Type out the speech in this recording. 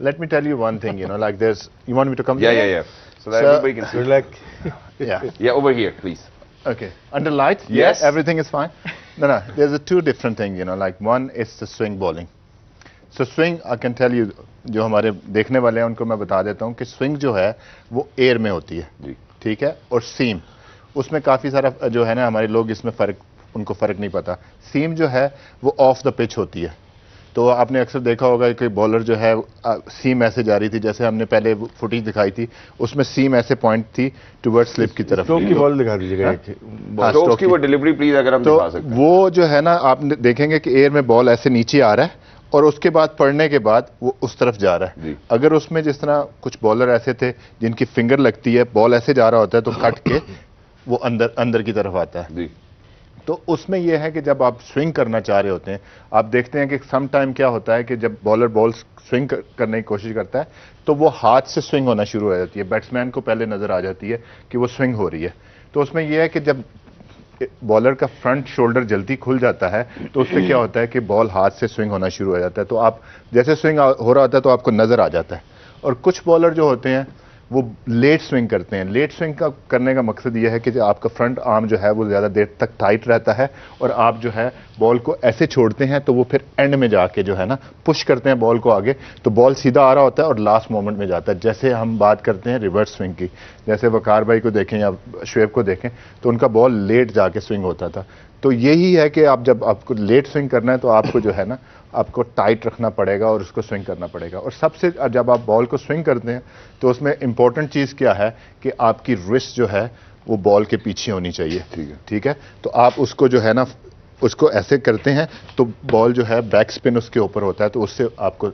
let me tell you one thing, you know, like there's, you want me to come? Yeah, yeah, yeah. So that so everybody can see. Like, yeah. Yeah, over here, please. Okay. Under lights? Yes. Yeah, everything is fine. no, no. There's a two different things, you know, like one is the swing bowling. So swing, I can tell you, जो हमारे देखने वाले हैं उनको मैं बता देता हूँ कि स्विंग जो है वो एयर में होती है ठीक है और सीम उसमें काफ़ी सारा जो है ना हमारे लोग इसमें फ़र्क उनको फ़र्क नहीं पता सीम जो है वो ऑफ द पिच होती है तो आपने अक्सर देखा होगा कि बॉलर जो है सीम ऐसे जा रही थी जैसे हमने पहले फुटेज दिखाई थी उसमें सीम ऐसे पॉइंट थी टूवर्ड स्लिप की तरफ की बॉल दिखा दीजिएगा हाँ? हाँ, की वो डिलीवरी प्लीज अगर हम तो वो जो है ना आप देखेंगे कि एयर में बॉल ऐसे नीचे आ रहा है और उसके बाद पढ़ने के बाद वो उस तरफ जा रहा है अगर उसमें जिस तरह कुछ बॉलर ऐसे थे जिनकी फिंगर लगती है बॉल ऐसे जा रहा होता है तो कट के वो अंदर अंदर की तरफ आता है तो उसमें यह है कि जब आप स्विंग करना चाह रहे होते हैं आप देखते हैं कि सम टाइम क्या होता है कि जब बॉलर बॉल स्विंग करने की कोशिश करता है तो वो हाथ से स्विंग होना शुरू हो जाती है बैट्समैन को पहले नज़र आ जाती है कि वो स्विंग हो रही है तो उसमें यह है कि जब बॉलर का फ्रंट शोल्डर जल्दी खुल जाता है तो उससे क्या होता है कि बॉल हाथ से स्विंग होना शुरू हो जाता है तो आप जैसे स्विंग हो रहा होता है तो आपको नज़र आ जाता है और कुछ बॉलर जो होते हैं वो लेट स्विंग करते हैं लेट स्विंग का करने का मकसद यह है कि जो आपका फ्रंट आर्म जो है वो ज़्यादा देर तक टाइट रहता है और आप जो है बॉल को ऐसे छोड़ते हैं तो वो फिर एंड में जाके जो है ना पुश करते हैं बॉल को आगे तो बॉल सीधा आ रहा होता है और लास्ट मोमेंट में जाता है जैसे हम बात करते हैं रिवर्स स्विंग की जैसे वकार भाई को देखें या शुएब को देखें तो उनका बॉल लेट जाके स्विंग होता था तो यही है कि आप जब आपको लेट स्विंग करना है तो आपको जो है ना आपको टाइट रखना पड़ेगा और उसको स्विंग करना पड़ेगा और सबसे जब आप बॉल को स्विंग करते हैं तो उसमें इंपॉर्टेंट चीज़ क्या है कि आपकी रिस्ट जो है वो बॉल के पीछे होनी चाहिए ठीक है ठीक है तो आप उसको जो है ना उसको ऐसे करते हैं तो बॉल जो है बैक स्पिन उसके ऊपर होता है तो उससे आपको